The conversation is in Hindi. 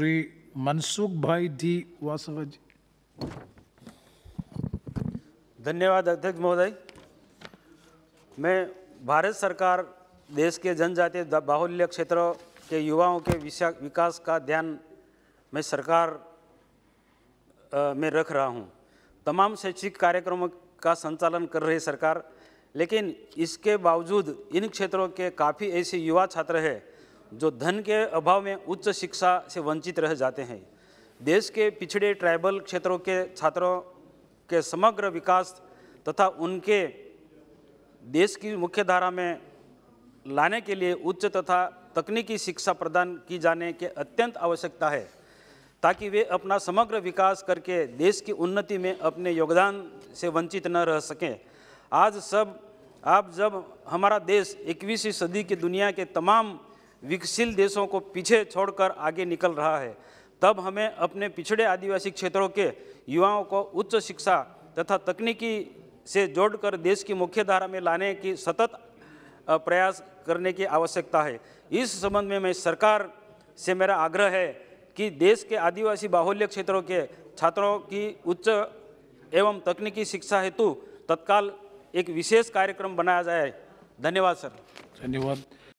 श्री मनसुख भाई डी वासव जी धन्यवाद अध्यक्ष महोदय मैं भारत सरकार देश के जनजातीय बाहुल्य क्षेत्रों के युवाओं के विकास का ध्यान मैं सरकार में रख रहा हूँ तमाम शैक्षिक कार्यक्रमों का संचालन कर रही सरकार लेकिन इसके बावजूद इन क्षेत्रों के काफ़ी ऐसे युवा छात्र हैं जो धन के अभाव में उच्च शिक्षा से वंचित रह जाते हैं देश के पिछड़े ट्राइबल क्षेत्रों के छात्रों के समग्र विकास तथा उनके देश की मुख्यधारा में लाने के लिए उच्च तथा तकनीकी शिक्षा प्रदान की जाने के अत्यंत आवश्यकता है ताकि वे अपना समग्र विकास करके देश की उन्नति में अपने योगदान से वंचित न रह सकें आज सब आप जब हमारा देश 21वीं सदी की दुनिया के तमाम विकसित देशों को पीछे छोड़कर आगे निकल रहा है तब हमें अपने पिछड़े आदिवासी क्षेत्रों के युवाओं को उच्च शिक्षा तथा तकनीकी से जोड़कर देश की मुख्य धारा में लाने की सतत प्रयास करने की आवश्यकता है इस संबंध में मैं सरकार से मेरा आग्रह है कि देश के आदिवासी बाहुल्य क्षेत्रों के छात्रों की उच्च एवं तकनीकी शिक्षा हेतु तत्काल एक विशेष कार्यक्रम बनाया जाए धन्यवाद सर धन्यवाद